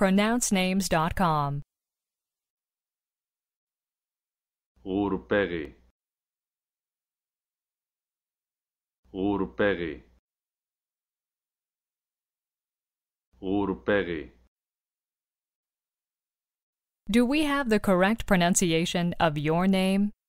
pronouncenames.com. Urpēgi. Urpēgi. Urpēgi. Do we have the correct pronunciation of your name?